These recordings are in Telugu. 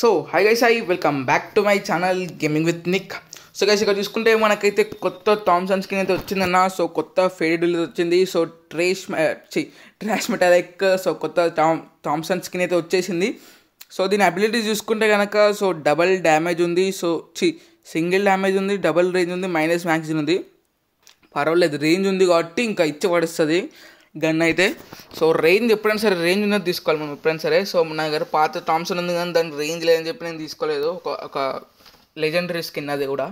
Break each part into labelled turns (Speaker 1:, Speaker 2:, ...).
Speaker 1: so hi guys I welcome back to my channel gaming with Nick so guys ఇక్కడ చూసుకుంటే మనకైతే కొత్త థామ్సన్ స్కిన్ అయితే వచ్చిందన్న సో కొత్త ఫేడ్ వచ్చింది so trash trash metallic so కొత్త థామ్ థామ్సన్ స్కిన్ అయితే వచ్చేసింది సో దీని అబిలిటీ చూసుకుంటే కనుక సో డబల్ డ్యామేజ్ ఉంది సో చి సింగిల్ డ్యామేజ్ ఉంది డబల్ రేంజ్ ఉంది మైనస్ మ్యాక్సిన్ ఉంది పర్వాలేదు రేంజ్ ఉంది కాబట్టి ఇంకా ఇచ్చి పడుస్తుంది గన్ అయితే సో రేంజ్ ఎప్పుడైనా సరే రేంజ్ ఉన్నది తీసుకోవాలి మనం ఎప్పుడైనా సరే సో నా దగ్గర పాత థామ్సన్ ఉంది కానీ దానికి రేంజ్ లేదని చెప్పి నేను తీసుకోలేదు ఒక ఒక లెజెండరీ స్కిన్ అది కూడా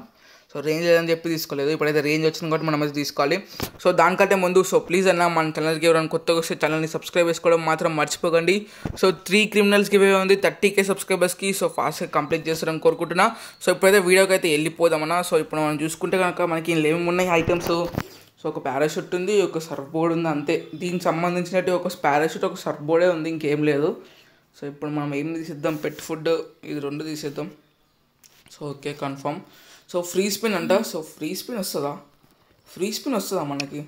Speaker 1: సో రేంజ్ లేదని చెప్పి తీసుకోలేదు ఇప్పుడైతే రేంజ్ వచ్చింది కాబట్టి మనం అది తీసుకోవాలి సో దానికంటే ముందు సో ప్లీజ్ అన్న మన ఛానల్కి ఎవరైనా కొత్తగా వస్తే ఛానల్ని సబ్స్క్రైబ్ చేసుకోవడం మాత్రం మర్చిపోకండి సో త్రీ క్రిమినల్స్కి ఇవే ఉంది థర్టీ కే సబ్స్క్రైబర్స్కి సో ఫాస్ట్గా కంప్లీట్ చేస్తారని కోరుకుంటున్నా సో ఇప్పుడైతే వీడియోకి అయితే వెళ్ళిపోదామన్నా సో ఇప్పుడు మనం చూసుకుంటే కనుక మనకి ఏమేమి ఉన్నాయి ఐటమ్స్ సో ఒక పారాషూట్ ఉంది ఒక సర్ఫ్ బోర్డ్ ఉంది అంతే దీనికి సంబంధించినట్టు ఒక పారాషూట్ ఒక సర్ఫ్ బోర్డే ఉంది ఇంకేం లేదు సో ఇప్పుడు మనం ఏం తీసేద్దాం పెట్ ఫుడ్ ఇది రెండు తీసేద్దాం so okay confirm so free spin అంట సో ఫ్రీ స్పిన్ వస్తుందా ఫ్రీ స్పిన్ వస్తుందా మనకి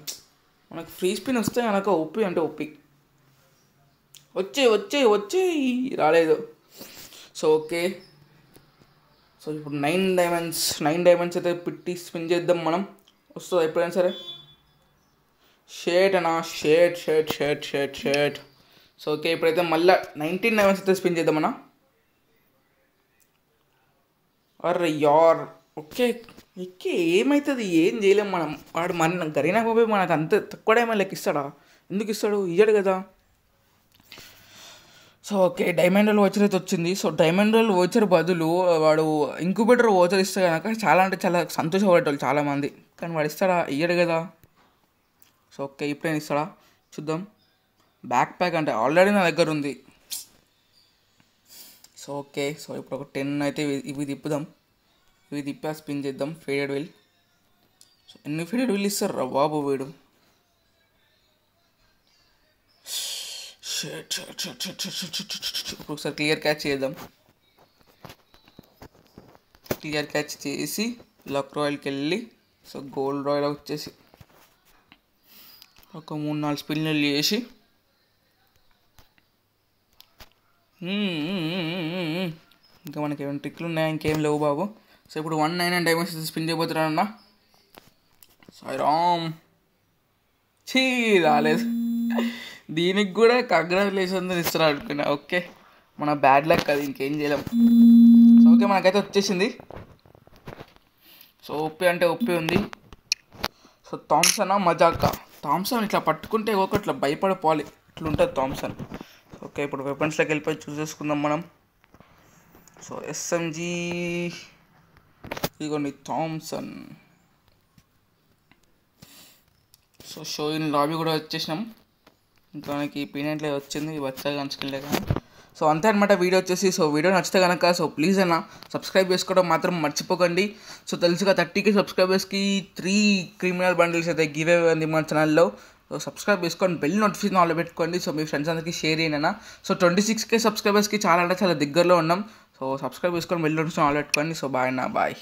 Speaker 1: మనకి ఫ్రీ స్పిన్ వస్తే కనుక ఒప్పి అంటే ఒప్పి వచ్చే వచ్చే వచ్చే రాలేదు సో ఓకే సో ఇప్పుడు నైన్ డైమండ్స్ నైన్ డైమండ్స్ అయితే పిట్టి స్పిన్ చేద్దాం మనం వస్తుందా ఎప్పుడైనా సరే షేట్ అనా షేట్ షేట్ షేట్ షేట్ షేట్ సో ఓకే ఇప్పుడైతే మళ్ళీ నైన్టీన్ లెవెన్స్ అయితే స్పిన్ చేద్దామన్నా అర్ర యార్ ఓకే ఎక్కి ఏమవుతుంది ఏం చేయలేం మనం వాడు మన గరీనా బాబే మనకు అంత తక్కువ ఏమైనా లెక్క ఇస్తాడా ఎందుకు ఇస్తాడు ఇయ్యాడు కదా సో ఓకే డైమండ్ వచ్చర్ అయితే వచ్చింది సో డైమండ్ రోల్ వచ్చర్ బదులు వాడు ఇంక్యుబేటర్ వోచర్ ఇస్తే కనుక చాలా అంటే చాలా సంతోషపడేటోళ్ళు చాలామంది కానీ వాడు ఇస్తాడా ఇయ్యాడు కదా సో ఓకే ఇప్పుడైనా ఇస్తాడా చూద్దాం బ్యాక్ ప్యాక్ అంటే ఆల్రెడీ నా దగ్గర ఉంది సో ఓకే సో ఇప్పుడు ఒక టెన్ అయితే ఇవి తిప్పుదాం ఇవి తిప్పా స్పిన్ చేద్దాం ఫేడెడ్ వీల్ సో ఎన్ని ఫేడెడ్ వీల్ ఇస్తారు రా బాబు వీడు ఇప్పుడు ఒకసారి క్లియర్ క్యాచ్ చేద్దాం క్లియర్ క్యాచ్ చేసి లక్ రాయల్కి వెళ్ళి సో గోల్డ్ రాయల్ వచ్చేసి ఒక మూడు నాలుగు స్పిన్లు చేసి ఇంకా మనకి ఏమైనా ట్రిక్లు ఉన్నాయా ఇంకేం లేవు బాబు సో ఇప్పుడు one nine and diamonds spin చేయబోతున్నానన్నా రామ్ చీ రాలేదు దీనికి కూడా కంగ్రాచులేషన్ ఇస్తారు అనుకున్నా ఓకే మన బ్యాడ్ లక్ అది ఇంకేం చేయలేం సో ఓకే మనకైతే వచ్చేసింది సో ఒప్పి అంటే ఒప్పి ఉంది సో థామ్సనా మజాకా థామ్సన్ ఇట్లా పట్టుకుంటే ఒక ఇట్లా భయపడిపోవాలి ఇట్లుంటుంది థామ్సన్ ఓకే ఇప్పుడు వెపన్స్లోకి వెళ్ళిపోయి చూసేసుకుందాం మనం సో ఎస్ఎంజీ ఇదిగోండి Thompson so show in lobby కూడా వచ్చేసినాం ఇంకా మనకి పీనెంట్లే వచ్చింది వచ్చాక కానీ కానీ సో అంతే అనమాట వీడియో వచ్చేసి సో వీడియో నచ్చితే కనుక సో ప్లీజ్ అయినా సబ్స్క్రైబ్ చేసుకోవడం మాత్రం మర్చిపోకండి సో తెలుసుగా థర్టీకి సబ్స్క్రైబర్స్కి త్రీ క్రిమినల్ బండిల్స్ అయితే గివ్ అవే ఉంది మన ఛానల్లో సో సబ్స్క్రైబ్ చేసుకొని బెల్ నోటిఫికేషన్ ఆల్ పెట్టుకోండి సో మీ ఫ్రెండ్స్ అందరికీ షేర్ చేయనన్నా సో ట్వంటీ సిక్స్కే సబ్స్క్రైబర్స్కి చాలా అంటే చాలా దగ్గరలో ఉన్నాం సో సబ్స్క్రైబ్ చేసుకొని బెల్ నోటిఫికేషన్ ఆల్ పెట్టుకోండి సో బాయ్ నా బాయ్